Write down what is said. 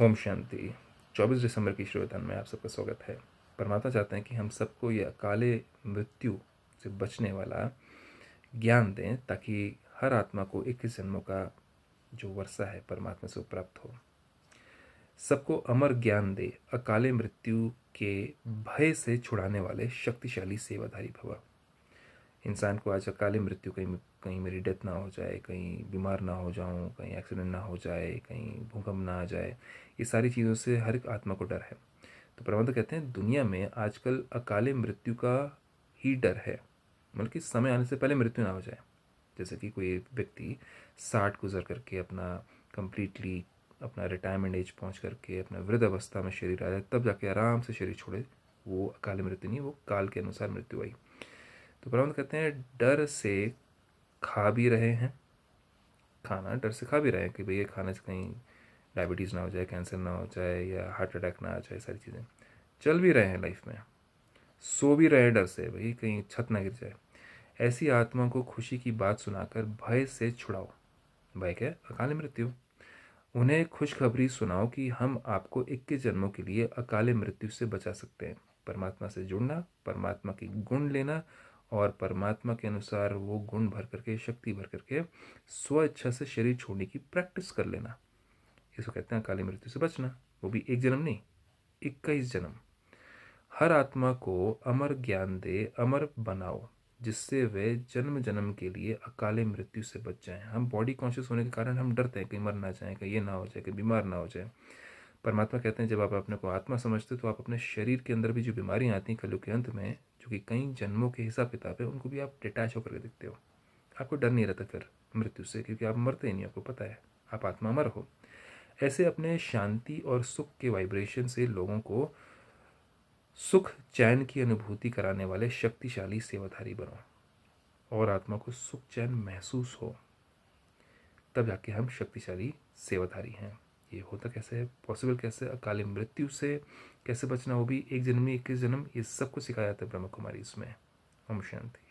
ओम शांति 24 दिसंबर की श्रोतन में आप सबका स्वागत है परमात्मा चाहते हैं कि हम सबको यह अकाले मृत्यु से बचने वाला ज्ञान दें ताकि हर आत्मा को एक ही जन्मों का जो वर्षा है परमात्मा से प्राप्त हो सबको अमर ज्ञान दे अकाले मृत्यु के भय से छुड़ाने वाले शक्तिशाली सेवाधारी भवा इंसान को आज अकाली मृत्यु कहीं कहीं मेरी डेथ ना हो जाए कहीं बीमार ना हो जाऊँ कहीं एक्सीडेंट ना हो जाए कहीं भूकंप ना आ जाए ये सारी चीज़ों से हर एक आत्मा को डर है तो प्रबंध कहते हैं दुनिया में आजकल अकाले मृत्यु का ही डर है मतलब कि समय आने से पहले मृत्यु ना हो जाए जैसे कि कोई व्यक्ति साठ गुजर करके अपना कंप्लीटली अपना रिटायरमेंट एज पहुँच करके अपना वृद्ध अवस्था में शरीर आ जाए तब जाके आराम से शरीर छोड़े वो अकाली मृत्यु नहीं वो काल के अनुसार मृत्यु आई तो प्रबंध कहते हैं डर से खा भी रहे हैं खाना डर से खा भी रहे हैं कि भैया खाने से कहीं डायबिटीज़ ना हो जाए कैंसर ना हो जाए या हार्ट अटैक ना आ जाए सारी चीज़ें चल भी रहे हैं लाइफ में सो भी रहे हैं डर से भाई कहीं छत ना गिर जाए ऐसी आत्मा को खुशी की बात सुनाकर भय से छुड़ाओ भय क्या अकाल मृत्यु उन्हें खुशखबरी सुनाओ कि हम आपको इक्कीस जन्मों के लिए अकाल मृत्यु से बचा सकते हैं परमात्मा से जुड़ना परमात्मा की गुण लेना और परमात्मा के अनुसार वो गुण भर करके शक्ति भर करके स्वेच्छा से शरीर छोड़ने की प्रैक्टिस कर लेना इसको कहते हैं काली मृत्यु से बचना वो भी एक जन्म नहीं इक्कीस जन्म हर आत्मा को अमर ज्ञान दे अमर बनाओ जिससे वे जन्म जन्म के लिए अकाले मृत्यु से बच जाएं हम बॉडी कॉन्शियस होने के कारण हम डरते हैं कहीं मर ना जाएं कहीं ये ना हो जाए कहीं बीमार ना हो जाए परमात्मा कहते हैं जब आप अपने को आत्मा समझते हो तो आप अपने शरीर के अंदर भी जो बीमारियाँ आती हैं कलयुग के अंत में जो कि कई जन्मों के हिसाब किताब है उनको भी आप डिटैच होकर के देखते हो आपको डर नहीं रहता फिर मृत्यु से क्योंकि आप मरते ही नहीं आपको पता है आप आत्मा अमर हो ऐसे अपने शांति और सुख के वाइब्रेशन से लोगों को सुख चैन की अनुभूति कराने वाले शक्तिशाली सेवाधारी बनो और आत्मा को सुख चैन महसूस हो तब जाके हम शक्तिशाली सेवाधारी हैं ये होता कैसे है पॉसिबल कैसे अकाली मृत्यु से कैसे बचना वो भी एक जन्म इक्कीस जन्म ये सब कुछ सिखाया जाता है ब्रह्म कुमारी इसमें ओम शांति